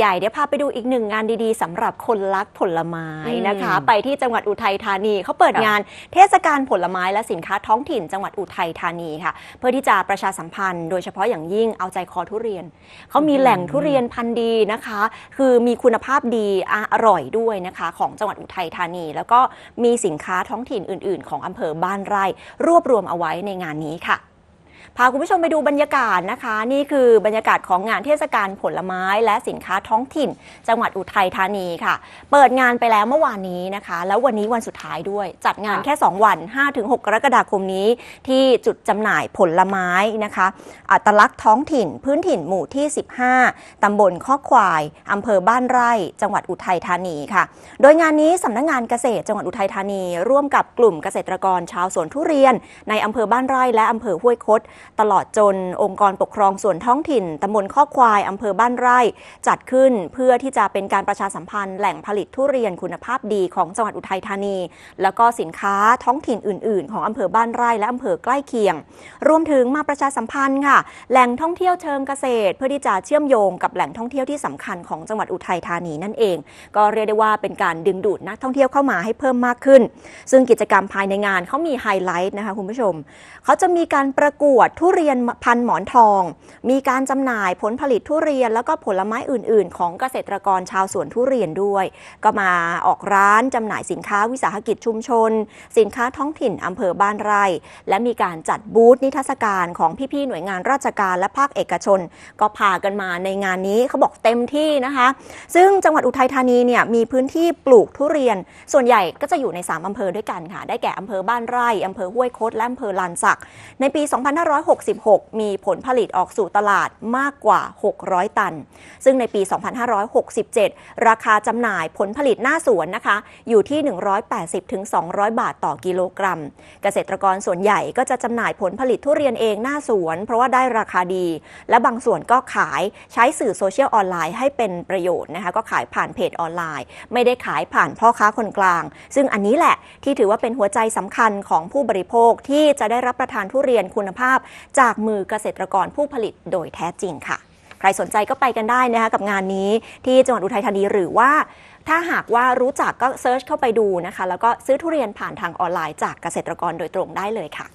ใหญ่เดี๋ยวพาไปดูอีกหนึ่งงานดีๆ สำหรับคนรักผลไม้นะคะ ไปที่จังหวัดอุทัยธานีเขาเปิดงานเทศกาลผลไม้และสินค้าท้องถิ่น จังหวัดอุทัยธานีค่ะ เพื่อที่จะประชาสัมพันธ์โดยเฉพาะอย่างยิ่งเอาใจคอทุเรียนเขามีแหล่งทุเรียนพันธุ์ดีนะคะ คือมีคุณภาพดีอร่อยด้วยนะคะของจังหวัดอุทัยธานี แล้วก็มีสินค้าท้องถิ่นอื่นๆ ของอำเภอบ้านไร่ รวบรวมเอาไว้ในงานนี้ค่ะพาคุณผู้ชมไปดูบรรยากาศนะคะ นี่คือบรรยากาศของงานเทศกาลผลไม้และสินค้าท้องถิ่น จังหวัดอุทัยธานีค่ะ เปิดงานไปแล้วเมื่อวานนี้นะคะ แล้ววันนี้วันสุดท้ายด้วยจัดงานแค่2วัน5-6 กรกฎาคมนี้ ที่จุดจำหน่ายผลไม้นะคะอัตลักษณ์ท้องถิ่น พื้นถิ่นหมู่ที่ 15 ตำบลข้อควาย อำเภอบ้านไร่ จังหวัดอุทัยธานีค่ะ โดยงานนี้สำนักงงานเกษตรจังหวัดอุทัยธานีร่วมกับกลุ่มเกษตรกรชาวสวนทุเรียน ในอำเภอบ้านไร่ และอำเภอห้วยคดตลอดจนองค์กรปกครองส่วนท้องถิ่นตำบลข้อควายอำเภอบ้านไร่ จัดขึ้นเพื่อที่จะเป็นการประชาสัมพันธ์แหล่งผลิต ทุเรียนคุณภาพดี ของจังหวัดอุทัยธานี แล้วก็สินค้าท้องถิ่นอื่นๆ ของอำเภอบ้านไร่และอำเภอใกล้เคียง รวมถึงมาประชาสัมพันธ์ค่ะ แหล่งท่องเที่ยวเชิงเกษตร เพื่อที่จะเชื่อมโยงกับแหล่งท่องเที่ยวที่สำคัญของจังหวัดอุทัยธานีนั่นเอง ก็เรียกได้ว่าเป็นการดึงดูดนักท่องเที่ยวเข้ามาให้เพิ่มมากขึ้น ซึ่งกิจกรรมภายในงานเขามีไฮไลท์นะคะคุณผู้ชมเขาจะมีการประกวดดทุเรียนพันหมอนทอง มีการจำหน่ายผลผลิตทุเรียนแล้วก็ผลไม้อื่นๆ ของเกษตรกรชาวสวนทุเรียนด้วย ก็มาออกร้านจำหน่ายสินค้าวิสาหกิจชุมชน สินค้าท้องถิ่นอำเภอบ้านไร่ และมีการจัดบูธนิทรรศการของพี่ๆหน่วยงานราชการและภาคเอกชน ก็พากันมาในงานนี้เขาบอกเต็มที่นะคะ ซึ่งจังหวัดอุทัยธานีเนี่ยมีพื้นที่ปลูกทุเรียน ส่วนใหญ่ก็จะอยู่ใน 3อำเภอด้วยกันค่ะได้แก่อำเภอบ้านไร่อำเภอห้วยคดและอำเภอลานสัก ในปี2 5 2566 มีผลผลิตออกสู่ตลาดมากกว่า 600 ตัน ซึ่งในปี 2567 ราคาจำหน่ายผลผลิตหน้าสวนนะคะ อยู่ที่ 180-200 บาทต่อกิโลกรัม เกษตรกรส่วนใหญ่ก็จะจำหน่ายผลผลิตทุเรียนเองหน้าสวน เพราะว่าได้ราคาดี และบางส่วนก็ขายใช้สื่อโซเชียลออนไลน์ให้เป็นประโยชน์นะคะ ก็ขายผ่านเพจออนไลน์ ไม่ได้ขายผ่านพ่อค้าคนกลาง ซึ่งอันนี้แหละที่ถือว่าเป็นหัวใจสำคัญของผู้บริโภคที่จะได้รับประทานทุเรียนคุณภาพจากมือเกษตรกรผู้ผลิตโดยแท้จริงค่ะ ใครสนใจก็ไปกันได้นะคะกับงานนี้ ที่จังหวัดอุทัยธานีหรือว่า ถ้าหากว่ารู้จักก็เซิร์ชเข้าไปดูนะคะ แล้วก็ซื้อทุเรียนผ่านทางออนไลน์ จากเกษตรกรโดยตรงได้เลยค่ะ